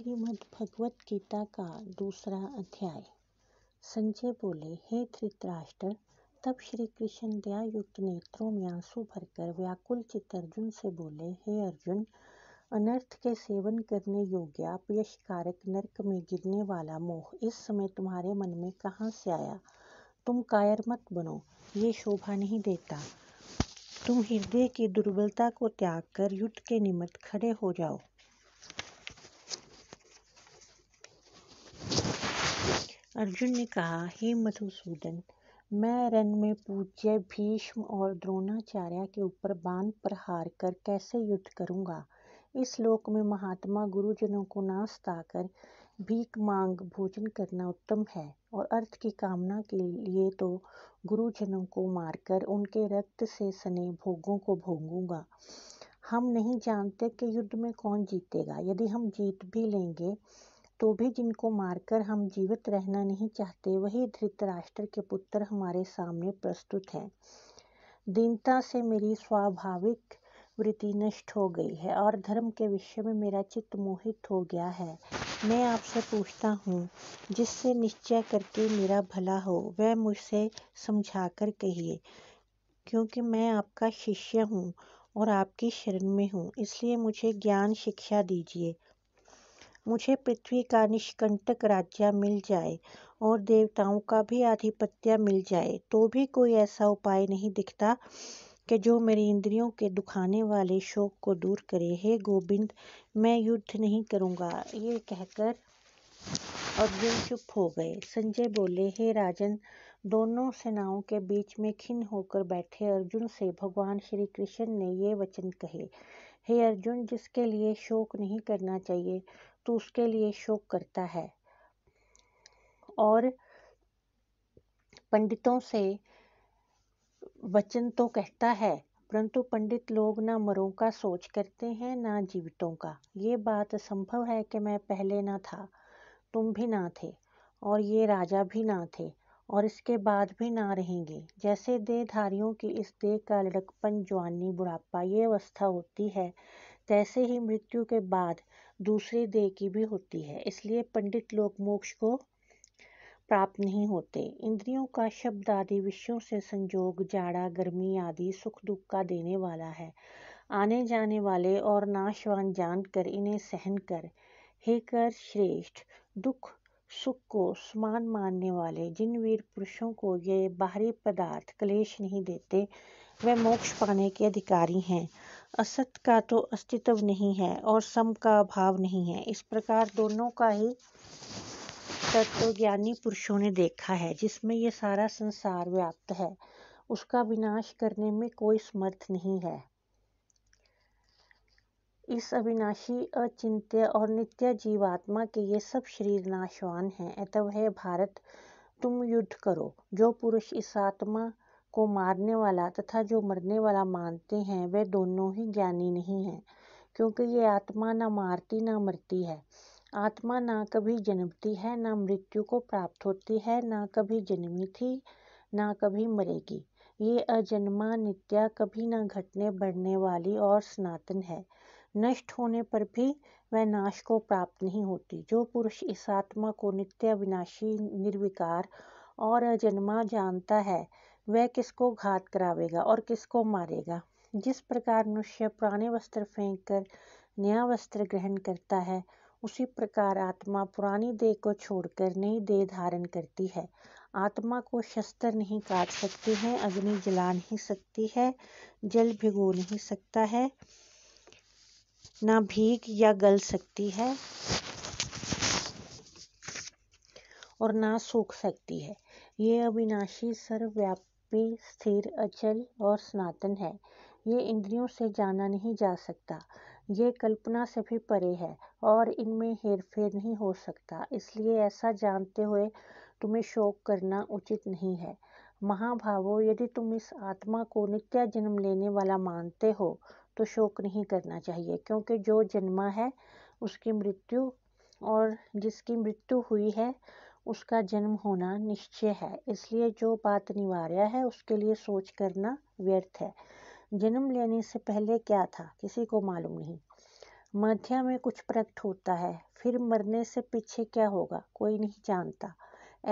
भगवत गीता का दूसरा अध्याय संजय बोले हे धृतराष्ट्र तब श्री कृष्ण दयायुक्त नेत्रों में आंसू भरकर व्याकुल चित अर्जुन से बोले हे अर्जुन अनर्थ के सेवन करने योग्य अपयशकारक नर्क नरक में गिरने वाला मोह इस समय तुम्हारे मन में कहाँ से आया तुम कायर मत बनो ये शोभा नहीं देता तुम हृदय की दुर्बलता को त्याग कर युद्ध के निमित्त खड़े हो जाओ अर्जुन ने कहा हे मधुसूदन मैं रण में पूज्य भीष्म और द्रोणाचार्य के ऊपर बाण प्रहार कर कैसे युद्ध करूंगा इस लोक में महात्मा गुरुजनों को ना सताकर भीख मांग भोजन करना उत्तम है और अर्थ की कामना के लिए तो गुरुजनों को मारकर उनके रक्त से सने भोगों को भोगूंगा हम नहीं जानते कि युद्ध में कौन जीतेगा यदि हम जीत भी लेंगे तो भी जिनको मारकर हम जीवित रहना नहीं चाहते वही धृतराष्ट्र के पुत्र हमारे सामने प्रस्तुत हैं दीनता से मेरी स्वाभाविक वृत्ति नष्ट हो गई है और धर्म के विषय में मेरा चित्त मोहित हो गया है मैं आपसे पूछता हूँ जिससे निश्चय करके मेरा भला हो वह मुझसे समझा कर कहिए क्योंकि मैं आपका शिष्य हूँ और आपकी शरण में हूँ इसलिए मुझे ज्ञान शिक्षा दीजिए मुझे पृथ्वी का निष्कंटक राज्य मिल जाए और देवताओं का भी आधिपत्य मिल जाए तो भी कोई ऐसा उपाय नहीं दिखता कि जो मेरी इंद्रियों के दुखाने वाले शोक को दूर करे हे गोविंद मैं युद्ध नहीं करूँगा ये कहकर अर्जुन चुप हो गए संजय बोले हे राजन दोनों सेनाओं के बीच में खिन होकर बैठे अर्जुन से भगवान श्री कृष्ण ने ये वचन कहे हे अर्जुन जिसके लिए शोक नहीं करना चाहिए तो उसके लिए शोक करता है और पंडितों से वचन तो कहता है परंतु पंडित लोग ना मरों का सोच करते हैं ना जीवितों का ये बात संभव है कि मैं पहले ना था तुम भी ना थे और ये राजा भी ना थे और इसके बाद भी ना रहेंगे जैसे देहधारियों की इस देह का लड़कपन जवानी बुढ़ापा ये अवस्था होती है तैसे ही मृत्यु के बाद दूसरी देह की भी होती है इसलिए पंडित लोग मोक्ष को प्राप्त नहीं होते इंद्रियों का शब्द आदि विषयों से संजोग जाड़ा गर्मी आदि सुख दुख का देने वाला है आने जाने वाले और नाशवान जानकर इन्हें सहन कर हे कर श्रेष्ठ दुख सुख को समान मानने वाले जिन वीर पुरुषों को ये बाहरी पदार्थ क्लेश नहीं देते वे मोक्ष पाने के अधिकारी हैं असत का तो अस्तित्व नहीं है और सम का अभाव नहीं है इस प्रकार दोनों का ही तत्व ज्ञानी पुरुषों ने देखा है जिसमें ये सारा संसार व्याप्त है उसका विनाश करने में कोई समर्थ नहीं है इस अविनाशी अचिंत्य और नित्य जीवात्मा के ये सब शरीर नाशवान हैं अतव है भारत तुम युद्ध करो जो पुरुष इस आत्मा को मारने वाला तथा जो मरने वाला मानते हैं वे दोनों ही ज्ञानी नहीं हैं क्योंकि ये आत्मा ना मारती ना मरती है आत्मा ना कभी जन्मती है ना मृत्यु को प्राप्त होती है ना कभी जन्मी थी ना कभी मरेगी ये अजन्मा नित्या कभी ना घटने बढ़ने वाली और सनातन है नष्ट होने पर भी वह नाश को प्राप्त नहीं होती जो पुरुष इस आत्मा को नित्य विनाशी निर्विकार और अजन्मा जानता है वह किसको घात करावेगा और किसको मारेगा जिस प्रकार मनुष्य पुराने वस्त्र फेंक कर नया वस्त्र ग्रहण करता है उसी प्रकार आत्मा पुरानी देह को छोड़कर नई देह धारण करती है आत्मा को शस्त्र नहीं काट सकती है अग्नि जला नहीं सकती है जल भिगो नहीं सकता है ना भीग या गल सकती है और ना सूख सकती है ये अविनाशी सर्वव्यापी स्थिर अचल और सनातन है ये इंद्रियों से जाना नहीं जा सकता ये कल्पना से भी परे है और इनमें हेरफेर नहीं हो सकता इसलिए ऐसा जानते हुए तुम्हें शोक करना उचित नहीं है महाभावो यदि तुम इस आत्मा को नित्य जन्म लेने वाला मानते हो तो शोक नहीं करना चाहिए क्योंकि जो जन्मा है उसकी मृत्यु और जिसकी मृत्यु हुई है उसका जन्म होना निश्चय है इसलिए जो बात निवार्य है उसके लिए सोच करना व्यर्थ है जन्म लेने से पहले क्या था किसी को मालूम नहीं मध्या में कुछ प्रकट होता है फिर मरने से पीछे क्या होगा कोई नहीं जानता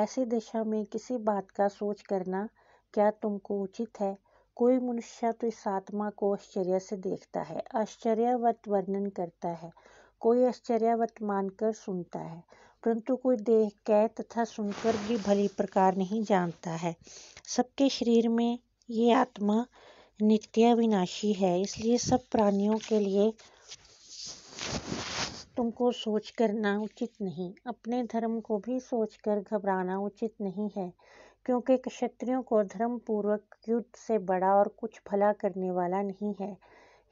ऐसी दशा में किसी बात का सोच करना क्या तुमको उचित है कोई मनुष्य तो इस आत्मा को आश्चर्य से देखता है आश्चर्यवत वर्णन करता है कोई आश्चर्यवत मानकर सुनता है परंतु कोई देख कह तथा सुनकर भी भली प्रकार नहीं जानता है सबके शरीर में ये आत्मा नित्य विनाशी है इसलिए सब प्राणियों के लिए तुमको सोच करना उचित नहीं अपने धर्म को भी सोच कर घबराना उचित नहीं है क्योंकि क्षत्रियों को धर्म पूर्वक युद्ध से बड़ा और कुछ भला करने वाला नहीं है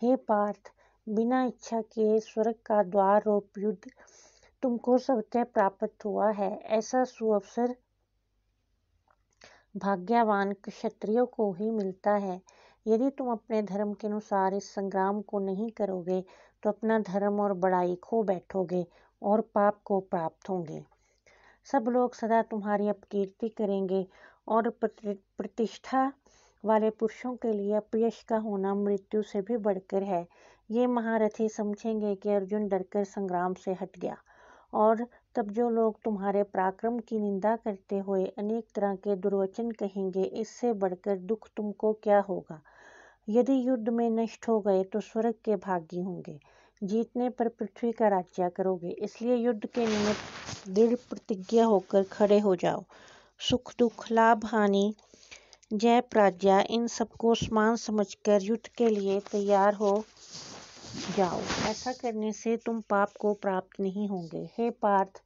हे पार्थ बिना इच्छा किए स्वर्ग का द्वार रूप युद्ध तुमको सत्य प्राप्त हुआ है ऐसा सुअवसर भाग्यवान क्षत्रियो को ही मिलता है यदि तुम अपने धर्म के अनुसार इस संग्राम को नहीं करोगे तो अपना धर्म और बड़ाई खो बैठोगे और पाप को प्राप्त होंगे सब लोग सदा तुम्हारी अपकीर्ति करेंगे और प्रतिष्ठा वाले पुरुषों के लिए अपयश का होना मृत्यु से भी बढ़कर है ये महारथी समझेंगे कि अर्जुन डरकर संग्राम से हट गया और तब जो लोग तुम्हारे पराक्रम की निंदा करते हुए अनेक तरह के दुर्वचन कहेंगे इससे बढ़कर दुख तुमको क्या होगा यदि युद्ध में नष्ट हो गए तो स्वर्ग के भागी होंगे जीतने पर पृथ्वी का राज्य करोगे इसलिए युद्ध के निमित्त दृढ़ प्रतिज्ञा होकर खड़े हो जाओ सुख दुख लाभ हानि जय प्राज्ञा इन सबको समान समझकर युद्ध के लिए तैयार हो जाओ ऐसा करने से तुम पाप को प्राप्त नहीं होंगे हे पार्थ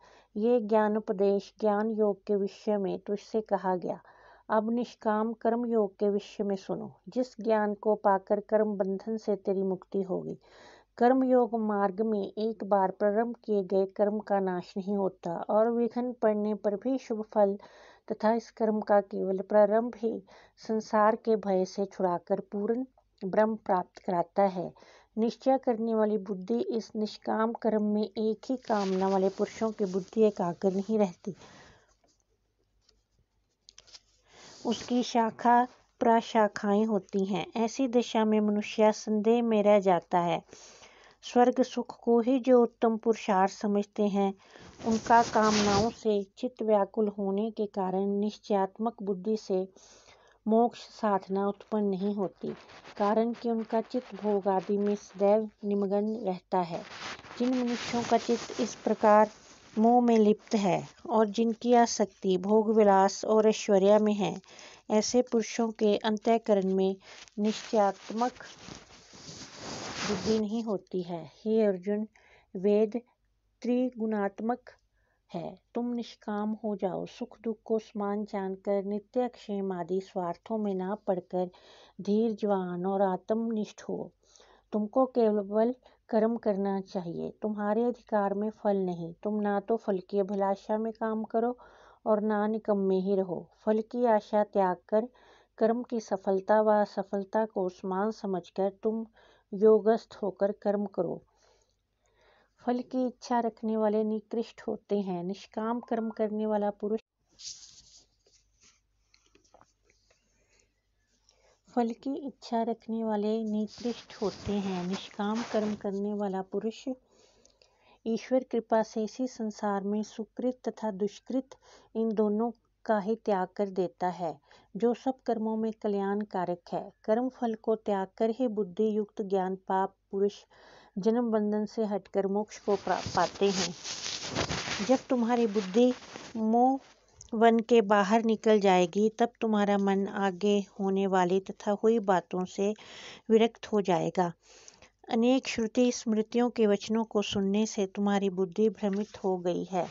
ये ज्ञानोपदेश ज्ञान योग के विषय में तुझसे कहा गया अब निष्काम कर्म योग के विषय में सुनो जिस ज्ञान को पाकर कर्म बंधन से तेरी मुक्ति होगी योग मार्ग में एक बार प्रारंभ किए गए कर्म का नाश नहीं होता और विघन पड़ने पर भी शुभ फल तथा इस कर्म का केवल प्रारंभ ही संसार के भय से छुड़ाकर पूर्ण ब्रह्म प्राप्त कराता है निश्चय करने वाली बुद्धि इस निष्काम कर्म में एक ही कामना वाले पुरुषों की बुद्धि एकाग्र नहीं रहती उसकी शाखा प्रशाखाएं होती हैं ऐसी दशा में मनुष्य संदेह में रह जाता है स्वर्ग सुख को ही जो उत्तम पुरुषार्थ समझते हैं उनका कामनाओं से चित्त व्याकुल होने के कारण निश्चयात्मक बुद्धि से मोक्ष साधना उत्पन्न नहीं होती कारण कि उनका चित्त भोग आदि में सदैव निमग्न रहता है जिन मनुष्यों का चित्त इस प्रकार मोह में लिप्त है और जिनकी आसक्ति भोग विलास और ऐश्वर्या में है ऐसे पुरुषों के अंतःकरण में निश्चयात्मक बुद्धि नहीं होती है हे अर्जुन वेद त्रिगुणात्मक है तुम निष्काम हो जाओ सुख दुख को समान जानकर नित्य क्षेम आदि स्वार्थों में ना पड़कर धीर जवान और आत्मनिष्ठ हो तुमको केवल कर्म करना चाहिए तुम्हारे अधिकार में फल नहीं तुम ना तो फल की अभिलाषा में काम करो और ना निकम्मे ही रहो फल की आशा त्याग कर कर्म की सफलता व असफलता को समान समझकर तुम योगस्थ होकर कर्म करो फल की इच्छा रखने वाले निकृष्ट होते हैं निष्काम कर्म करने वाला पुरुष फल की इच्छा रखने वाले निकृष्ट होते हैं निष्काम कर्म करने वाला पुरुष ईश्वर कृपा से इसी संसार में सुकृत तथा दुष्कृत इन दोनों का ही त्याग कर देता है जो सब कर्मों में कल्याण कारक है कर्म फल को त्याग कर ही बुद्धि युक्त ज्ञान पाप पुरुष जन्म बंधन से हटकर मोक्ष को पाते हैं जब तुम्हारी बुद्धि मोह वन के बाहर निकल जाएगी तब तुम्हारा मन आगे होने वाली तथा हुई बातों से विरक्त हो जाएगा अनेक श्रुति स्मृतियों के वचनों को सुनने से तुम्हारी बुद्धि भ्रमित हो गई है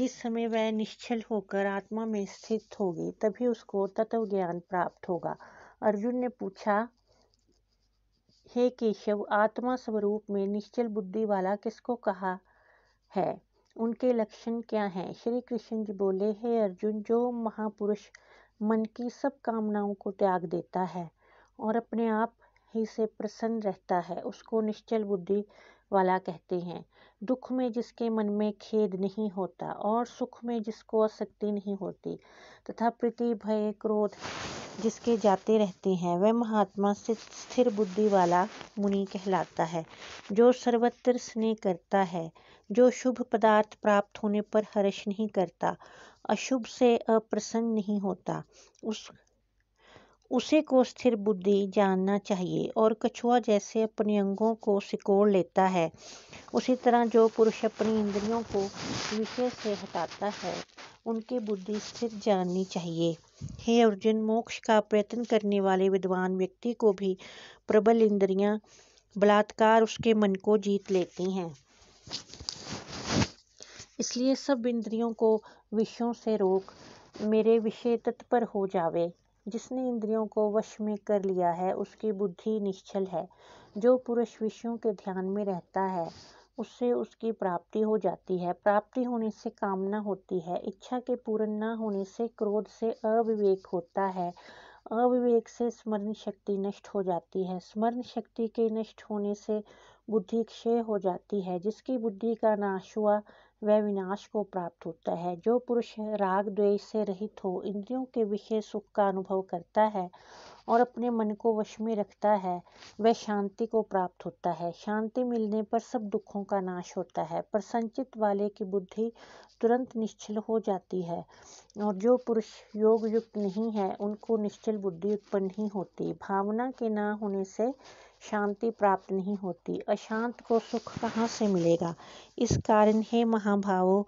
जिस समय वह निश्चल होकर आत्मा में स्थित होगी तभी उसको तत्व ज्ञान प्राप्त होगा अर्जुन ने पूछा हे केशव आत्मा स्वरूप में निश्चल बुद्धि वाला किसको कहा है उनके लक्षण क्या हैं श्री कृष्ण जी बोले हे अर्जुन जो महापुरुष मन की सब कामनाओं को त्याग देता है और अपने आप ही से प्रसन्न रहता है उसको निश्चल बुद्धि वाला कहते हैं दुख में जिसके मन में खेद नहीं होता और सुख में जिसको आसक्ति नहीं होती तथा प्रीति भय क्रोध जिसके जाते रहते हैं वह महात्मा से स्थिर बुद्धि वाला मुनि कहलाता है जो सर्वत्र स्नेह करता है जो शुभ पदार्थ प्राप्त होने पर हर्ष नहीं करता अशुभ से अप्रसन्न नहीं होता उस उसी को स्थिर बुद्धि जानना चाहिए और कछुआ जैसे अपने अंगों को सिकोड़ लेता है उसी तरह जो पुरुष अपनी इंद्रियों को विषय से हटाता है उनकी बुद्धि स्थिर जाननी चाहिए हे अर्जुन मोक्ष का प्रयत्न करने वाले विद्वान व्यक्ति को भी प्रबल इंद्रियां बलात्कार उसके मन को जीत लेती हैं इसलिए सब इंद्रियों को विषयों से रोक मेरे विषय तत्पर हो जावे जिसने इंद्रियों को वश में कर लिया है उसकी बुद्धि निश्चल है जो पुरुष विषयों के ध्यान में रहता है उससे उसकी प्राप्ति हो जाती है प्राप्ति होने से कामना होती है इच्छा के पूर्ण न होने से क्रोध से अविवेक होता है अविवेक से स्मरण शक्ति नष्ट हो जाती है स्मरण शक्ति के नष्ट होने से बुद्धि क्षय हो जाती है जिसकी बुद्धि का नाश हुआ वह विनाश को प्राप्त होता है जो पुरुष राग द्वेष से रहित हो इंद्रियों के विषय सुख का अनुभव करता है और अपने मन को वश में रखता है वह शांति को प्राप्त होता है शांति मिलने पर सब दुखों का नाश होता है पर संचित वाले की बुद्धि तुरंत निश्चल हो जाती है और जो पुरुष योग युक्त नहीं है उनको निश्चल बुद्धि उत्पन्न ही होती भावना के ना होने से शांति प्राप्त नहीं होती अशांत को सुख कहाँ से मिलेगा इस कारण है महाभावो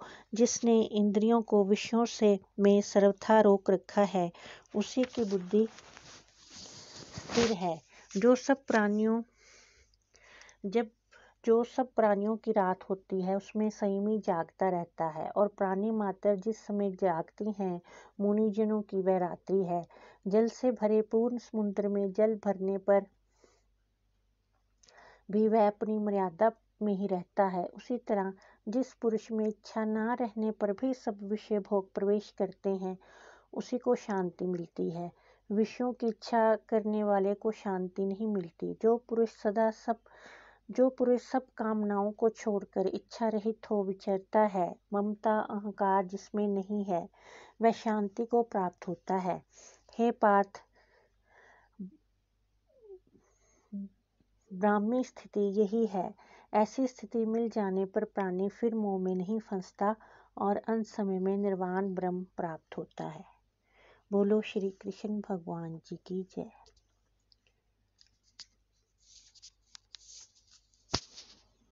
जिसने इंद्रियों को विषयों से में सर्वथा रोक रखा है उसी की बुद्धि स्थिर है जो सब प्राणियों जब जो सब प्राणियों की रात होती है उसमें संयमी जागता रहता है और प्राणी मात्र जिस समय जागती हैं मुनिजनों की वह रात्रि है जल से भरे पूर्ण समुद्र में जल भरने पर भी वह अपनी मर्यादा में ही रहता है उसी तरह जिस पुरुष में इच्छा ना रहने पर भी सब विषय भोग प्रवेश करते हैं उसी को शांति मिलती है विषयों की इच्छा करने वाले को शांति नहीं मिलती जो पुरुष सदा सब जो पुरुष सब कामनाओं को छोड़कर इच्छा रहित हो विचरता है ममता अहंकार जिसमें नहीं है वह शांति को प्राप्त होता है हे पार्थ ब्राह्मी स्थिति यही है ऐसी स्थिति मिल जाने पर प्राणी फिर मोह में नहीं फंसता और अंत समय में निर्वाण ब्रह्म प्राप्त होता है बोलो श्री कृष्ण भगवान जी की जय